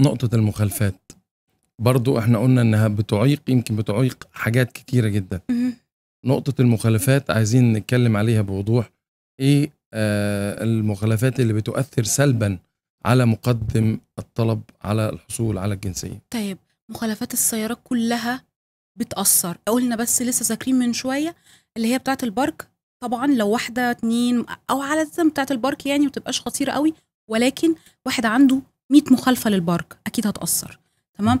نقطة المخالفات برضو احنا قلنا انها بتعيق يمكن بتعيق حاجات كتيرة جدا نقطة المخالفات عايزين نتكلم عليها بوضوح ايه آه المخالفات اللي بتؤثر سلبا على مقدم الطلب على الحصول على الجنسية طيب مخالفات السيارات كلها بتأثر قلنا بس لسه ذاكرين من شوية اللي هي بتاعة البارك طبعا لو واحدة اتنين او على الزم بتاعة البارك يعني متبقاش خطيرة قوي ولكن واحد عنده 100 مخالفه للبرك اكيد هتاثر تمام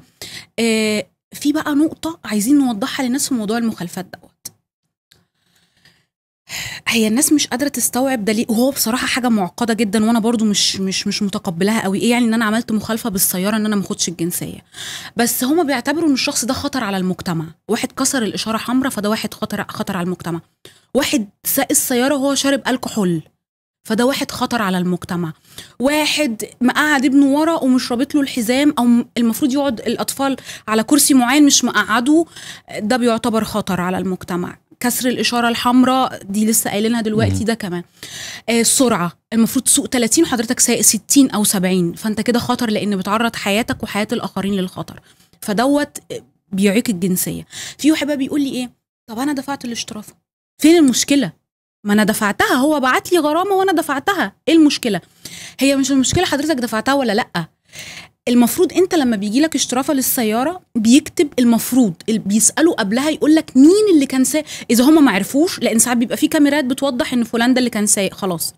آه في بقى نقطه عايزين نوضحها للناس في موضوع المخالفات دوت هي الناس مش قادره تستوعب ده ليه وهو بصراحه حاجه معقده جدا وانا برضو مش مش مش متقبلاها قوي ايه يعني ان انا عملت مخالفه بالسياره ان انا ما الجنسيه بس هما بيعتبروا ان الشخص ده خطر على المجتمع واحد كسر الاشاره حمراء فده واحد خطر خطر على المجتمع واحد ساق السياره وهو شارب الكحول فده واحد خطر على المجتمع واحد مقعد ابنه ورا ومش رابط له الحزام او المفروض يقعد الاطفال على كرسي معين مش مقعده ده بيعتبر خطر على المجتمع كسر الاشاره الحمراء دي لسه قايلينها دلوقتي ده كمان آه السرعه المفروض تسوق 30 حضرتك سايق 60 او 70 فانت كده خطر لان بتعرض حياتك وحياه الاخرين للخطر فدوت آه، بيعيق الجنسيه في واحد بقى بيقول لي ايه طب انا دفعت الاشتراف فين المشكله ما انا دفعتها هو بعت لي غرامه وانا دفعتها ايه المشكله هي مش المشكله حضرتك دفعتها ولا لا المفروض انت لما بيجي لك اشترافه للسياره بيكتب المفروض بيسالوا قبلها يقول لك مين اللي كان سايق اذا هم ما عرفوش لان ساعات بيبقى في كاميرات بتوضح ان فلان ده اللي كان سايق خلاص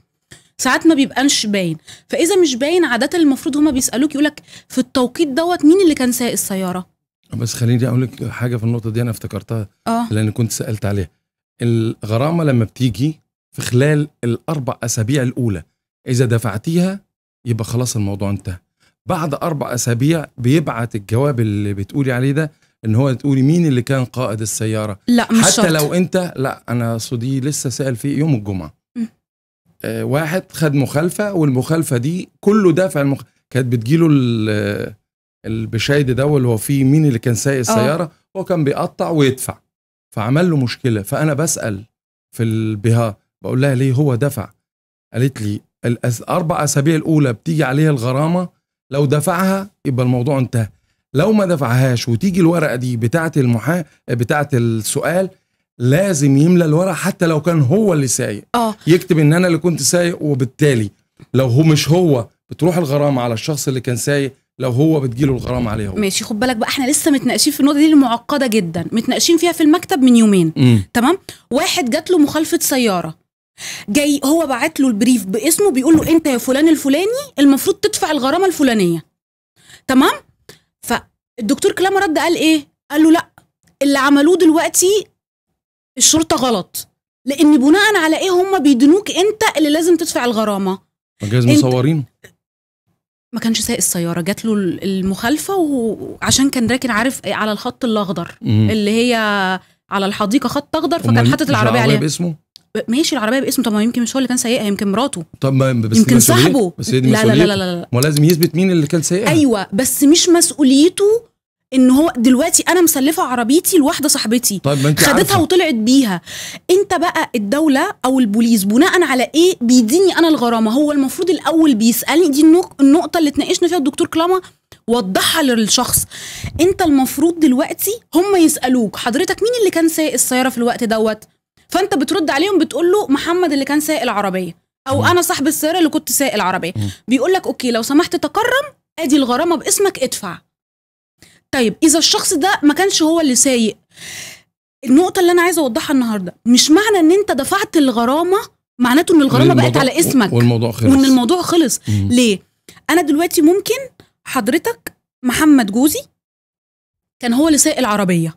ساعات ما بيبقاش باين فاذا مش باين عاده المفروض هما بيسالوك يقول لك في التوقيت دوت مين اللي كان سايق السياره بس خليني اقول لك حاجه في النقطه دي انا افتكرتها آه. لان كنت سالت عليها الغرامه لما بتيجي في خلال الاربع اسابيع الاولى اذا دفعتيها يبقى خلاص الموضوع انتهى بعد اربع اسابيع بيبعت الجواب اللي بتقولي عليه ده ان هو تقولي مين اللي كان قائد السياره لا مش حتى شرط. لو انت لا انا صدي لسه سال فيه يوم الجمعه آه واحد خد مخالفه والمخالفه دي كله دافع المخ... كانت بتجيله البشايد ده اللي هو فيه مين اللي كان سايق آه. السياره هو كان بيقطع ويدفع فعمل له مشكله فانا بسال في البها بقول لها ليه هو دفع قالت لي الاربع اسابيع الاولى بتيجي عليها الغرامه لو دفعها يبقى الموضوع انتهى لو ما دفعهاش وتيجي الورقه دي بتاعه المحا بتاعه السؤال لازم يملى الورقه حتى لو كان هو اللي سايق آه. يكتب ان انا اللي كنت سايق وبالتالي لو هو مش هو بتروح الغرامه على الشخص اللي كان سايق لو هو بتجيله الغرامه عليه هو. ماشي خد بالك بقى احنا لسه متناقشين في النقطه دي المعقده جدا متناقشين فيها في المكتب من يومين م. تمام واحد جات له مخالفه سياره جاي هو بعت له البريف باسمه بيقول له انت يا فلان الفلاني المفروض تدفع الغرامه الفلانيه تمام فالدكتور كلام رد قال ايه قال له لا اللي عملوه دلوقتي الشرطه غلط لان بناء على ايه هم بيدنوك انت اللي لازم تدفع الغرامه جايز مصورين ما كانش سايق السياره جات له المخالفه وعشان كان راكن عارف على الخط الاخضر اللي هي على الحديقه خط اخضر فكان حاطط العربيه عليه باسمه ماشي العربيه باسمه طب ما يمكن مش هو اللي كان سايقها يمكن مراته طب ما بس يمكن صاحبه بس لا, لا لا لا لا ما لازم يثبت مين اللي كان سايقها ايوه بس مش مسؤوليته ان هو دلوقتي انا مسلفه عربيتي لواحده صاحبتي طيب ما انت خدتها عارفة. وطلعت بيها انت بقى الدوله او البوليس بناء على ايه بيديني انا الغرامه هو المفروض الاول بيسالني دي النقطه اللي اتناقشنا فيها الدكتور كلاما وضحها للشخص انت المفروض دلوقتي هم يسالوك حضرتك مين اللي كان سايق السياره في الوقت دوت فانت بترد عليهم بتقول له محمد اللي كان سايق العربيه او انا صاحب السياره اللي كنت سايق العربيه بيقول لك اوكي لو سمحت تكرم ادي الغرامه باسمك ادفع طيب اذا الشخص ده ما كانش هو اللي سايق النقطه اللي انا عايزه اوضحها النهارده مش معنى ان انت دفعت الغرامه معناته ان الغرامه بقت على اسمك والموضوع خلص وان الموضوع خلص مم. ليه انا دلوقتي ممكن حضرتك محمد جوزي كان هو اللي سايق العربيه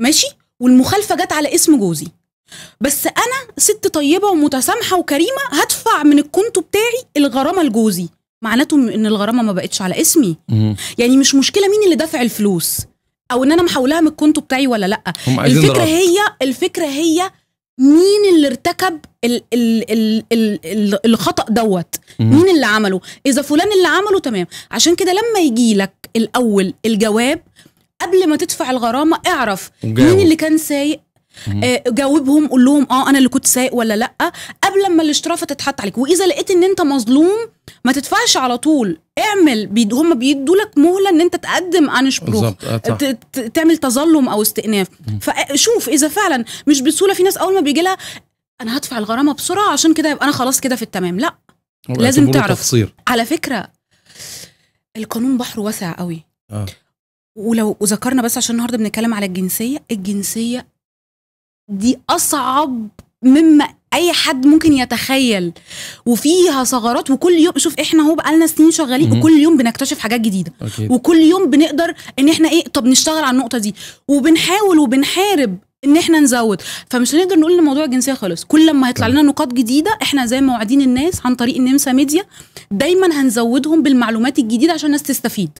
ماشي والمخالفه جت على اسم جوزي بس انا ست طيبه ومتسامحه وكريمه هدفع من الكونتو بتاعي الغرامه لجوزي معناته ان الغرامه ما بقتش على اسمي يعني مش مشكله مين اللي دافع الفلوس او ان انا محولها من الكونتو بتاعي ولا لا الفكره درق. هي الفكره هي مين اللي ارتكب الـ ال ال ال ال الخطا دوت مين اللي عمله اذا فلان اللي عمله تمام عشان كده لما يجي لك الاول الجواب قبل ما تدفع الغرامه اعرف مين اللي كان سايق آه، جاوبهم قول لهم اه انا اللي كنت سايق ولا لا قبل ما الاشترافه تتحط عليك واذا لقيت ان انت مظلوم ما تدفعش على طول اعمل بيد هم بيدوا لك مهله ان انت تقدم عن بروف آه، تعمل تظلم او استئناف فشوف اذا فعلا مش بسهوله في ناس اول ما بيجي لها انا هدفع الغرامه بسرعه عشان كده يبقى انا خلاص كده في التمام لا لازم تعرف تفصير. على فكره القانون بحره واسع قوي آه. ولو ذكرنا بس عشان النهارده بنتكلم على الجنسيه الجنسيه دي اصعب مما اي حد ممكن يتخيل وفيها ثغرات وكل يوم شوف احنا اهو بقالنا سنين شغالين وكل يوم بنكتشف حاجات جديده أكيد. وكل يوم بنقدر ان احنا ايه طب نشتغل على النقطه دي وبنحاول وبنحارب ان احنا نزود فمش هنقدر نقول ان موضوع الجنسيه خالص كل ما هيطلع لنا نقاط جديده احنا زي ما الناس عن طريق النمسا ميديا دايما هنزودهم بالمعلومات الجديده عشان الناس تستفيد